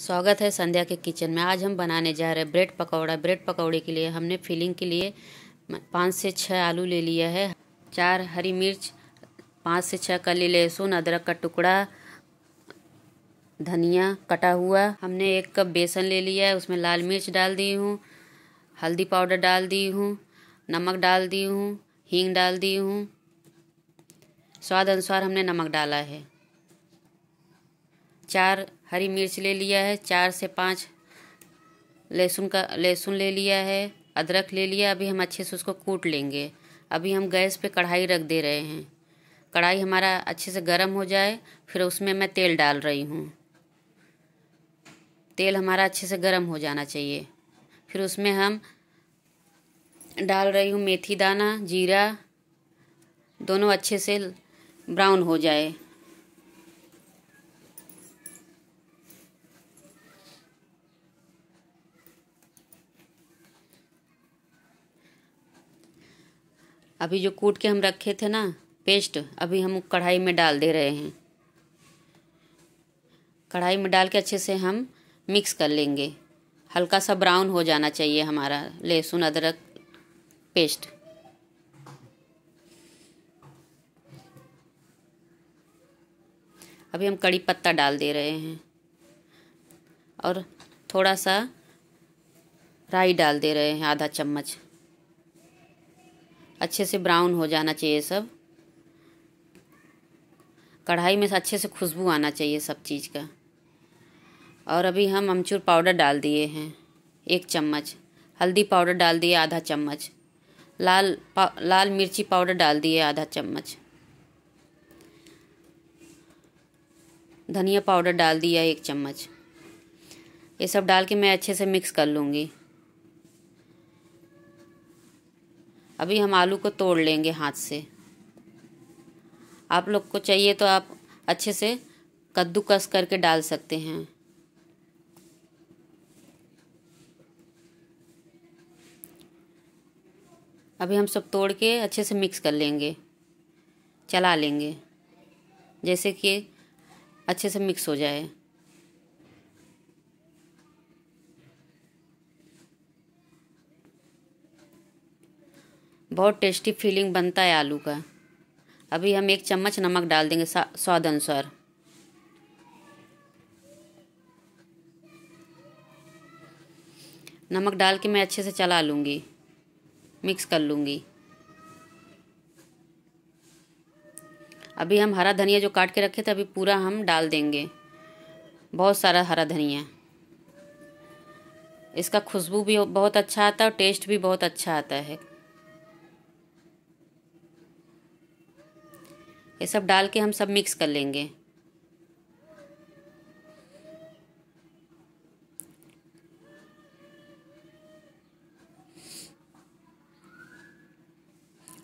स्वागत है संध्या के किचन में आज हम बनाने जा रहे हैं ब्रेड पकौड़ा ब्रेड पकौड़े के लिए हमने फिलिंग के लिए पाँच से छः आलू ले लिया है चार हरी मिर्च पाँच से छः कली लहसुन अदरक का टुकड़ा धनिया कटा हुआ हमने एक कप बेसन ले लिया है उसमें लाल मिर्च डाल दी हूँ हल्दी पाउडर डाल दी हूँ नमक डाल दी हूँ हींग डाल दी हूँ स्वाद अनुसार हमने नमक डाला है चार हरी मिर्च ले लिया है चार से पाँच लहसुन का लहसुन ले लिया है अदरक ले लिया अभी हम अच्छे से उसको कूट लेंगे अभी हम गैस पे कढ़ाई रख दे रहे हैं कढ़ाई हमारा अच्छे से गर्म हो जाए फिर उसमें मैं तेल डाल रही हूँ तेल हमारा अच्छे से गर्म हो जाना चाहिए फिर उसमें हम डाल रही हूँ मेथी दाना जीरा दोनों अच्छे से ब्राउन हो जाए अभी जो कूट के हम रखे थे ना पेस्ट अभी हम कढ़ाई में डाल दे रहे हैं कढ़ाई में डाल के अच्छे से हम मिक्स कर लेंगे हल्का सा ब्राउन हो जाना चाहिए हमारा लहसुन अदरक पेस्ट अभी हम कड़ी पत्ता डाल दे रहे हैं और थोड़ा सा राई डाल दे रहे हैं आधा चम्मच अच्छे से ब्राउन हो जाना चाहिए सब कढ़ाई में अच्छे से खुशबू आना चाहिए सब चीज़ का और अभी हम अमचूर पाउडर डाल दिए हैं एक चम्मच हल्दी पाउडर डाल दिए आधा चम्मच लाल लाल मिर्ची पाउडर डाल दिए आधा चम्मच धनिया पाउडर डाल दिया एक चम्मच ये सब डाल के मैं अच्छे से मिक्स कर लूँगी अभी हम आलू को तोड़ लेंगे हाथ से आप लोग को चाहिए तो आप अच्छे से कद्दूकस करके डाल सकते हैं अभी हम सब तोड़ के अच्छे से मिक्स कर लेंगे चला लेंगे जैसे कि अच्छे से मिक्स हो जाए बहुत टेस्टी फीलिंग बनता है आलू का अभी हम एक चम्मच नमक डाल देंगे स्वाद अनुसार नमक डाल के मैं अच्छे से चला लूँगी मिक्स कर लूँगी अभी हम हरा धनिया जो काट के रखे थे अभी पूरा हम डाल देंगे बहुत सारा हरा धनिया इसका खुशबू भी बहुत अच्छा आता है और टेस्ट भी बहुत अच्छा आता है ये सब डाल के हम सब मिक्स कर लेंगे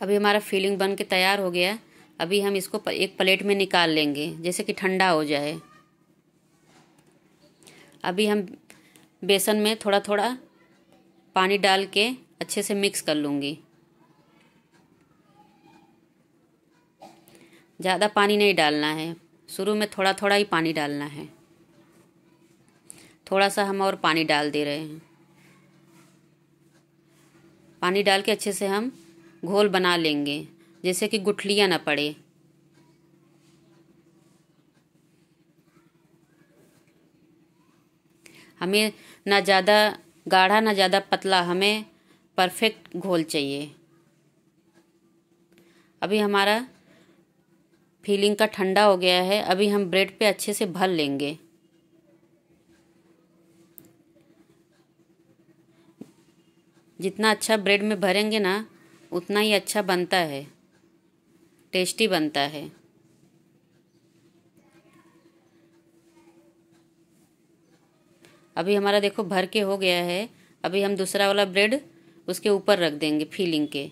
अभी हमारा फीलिंग बन के तैयार हो गया अभी हम इसको एक प्लेट में निकाल लेंगे जैसे कि ठंडा हो जाए अभी हम बेसन में थोड़ा थोड़ा पानी डाल के अच्छे से मिक्स कर लूँगी ज़्यादा पानी नहीं डालना है शुरू में थोड़ा थोड़ा ही पानी डालना है थोड़ा सा हम और पानी डाल दे रहे हैं पानी डाल के अच्छे से हम घोल बना लेंगे जैसे कि गुठलियाँ ना पड़े हमें ना ज़्यादा गाढ़ा ना ज़्यादा पतला हमें परफेक्ट घोल चाहिए अभी हमारा फीलिंग का ठंडा हो गया है अभी हम ब्रेड पे अच्छे से भर लेंगे जितना अच्छा ब्रेड में भरेंगे ना उतना ही अच्छा बनता है टेस्टी बनता है अभी हमारा देखो भर के हो गया है अभी हम दूसरा वाला ब्रेड उसके ऊपर रख देंगे फीलिंग के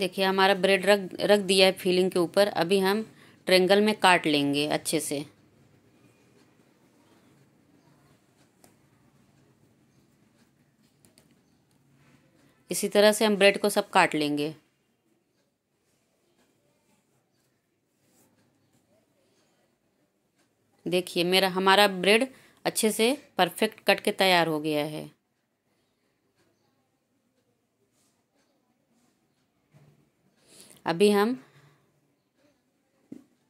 देखिए हमारा ब्रेड रख रख दिया है फीलिंग के ऊपर अभी हम ट्रेंगल में काट लेंगे अच्छे से इसी तरह से हम ब्रेड को सब काट लेंगे देखिए मेरा हमारा ब्रेड अच्छे से परफेक्ट कट के तैयार हो गया है अभी हम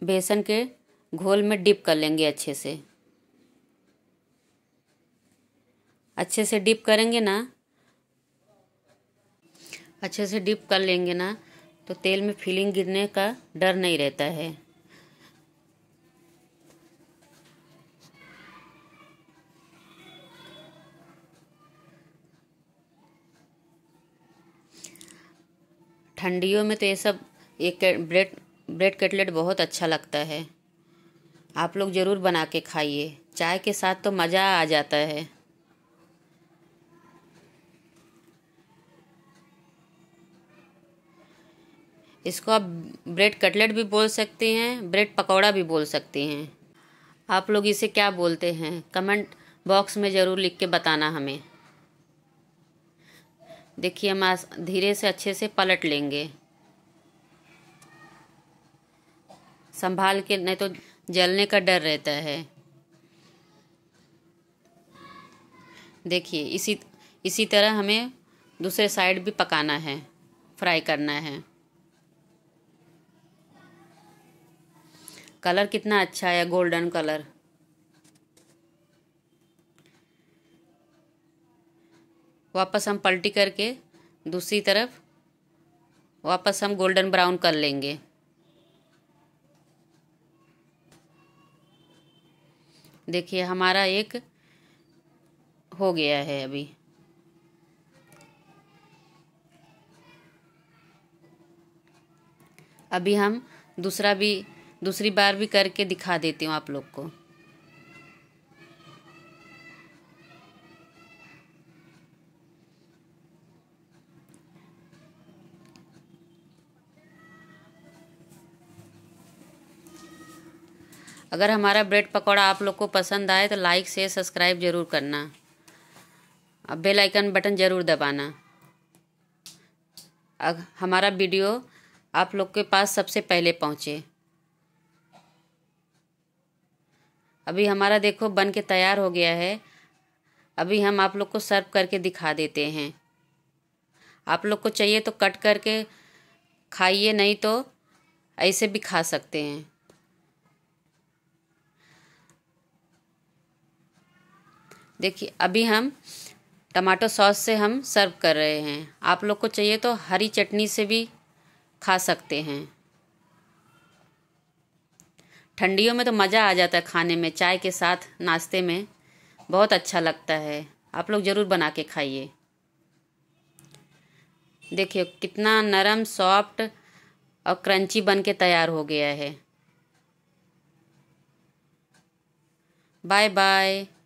बेसन के घोल में डिप कर लेंगे अच्छे से अच्छे से डिप करेंगे ना अच्छे से डिप कर लेंगे ना तो तेल में फिलिंग गिरने का डर नहीं रहता है ठंडियों में तो ये सब ये ब्रेड ब्रेड कटलेट बहुत अच्छा लगता है आप लोग ज़रूर बना के खाइए चाय के साथ तो मज़ा आ जाता है इसको आप ब्रेड कटलेट भी बोल सकते हैं ब्रेड पकौड़ा भी बोल सकते हैं आप लोग इसे क्या बोलते हैं कमेंट बॉक्स में ज़रूर लिख के बताना हमें देखिए हम धीरे से अच्छे से पलट लेंगे संभाल के नहीं तो जलने का डर रहता है देखिए इसी इसी तरह हमें दूसरे साइड भी पकाना है फ्राई करना है कलर कितना अच्छा है गोल्डन कलर वापस हम पलटी करके दूसरी तरफ वापस हम गोल्डन ब्राउन कर लेंगे देखिए हमारा एक हो गया है अभी अभी हम दूसरा भी दूसरी बार भी करके दिखा देती हूँ आप लोग को अगर हमारा ब्रेड पकौड़ा आप लोग को पसंद आए तो लाइक से सब्सक्राइब ज़रूर करना और बेल आइकन बटन ज़रूर दबाना अग, हमारा वीडियो आप लोग के पास सबसे पहले पहुँचे अभी हमारा देखो बन के तैयार हो गया है अभी हम आप लोग को सर्व करके दिखा देते हैं आप लोग को चाहिए तो कट करके खाइए नहीं तो ऐसे भी खा सकते हैं देखिए अभी हम टमाटो सॉस से हम सर्व कर रहे हैं आप लोग को चाहिए तो हरी चटनी से भी खा सकते हैं ठंडियों में तो मज़ा आ जाता है खाने में चाय के साथ नाश्ते में बहुत अच्छा लगता है आप लोग ज़रूर बना के खाइए देखिए कितना नरम सॉफ्ट और क्रंची बन के तैयार हो गया है बाय बाय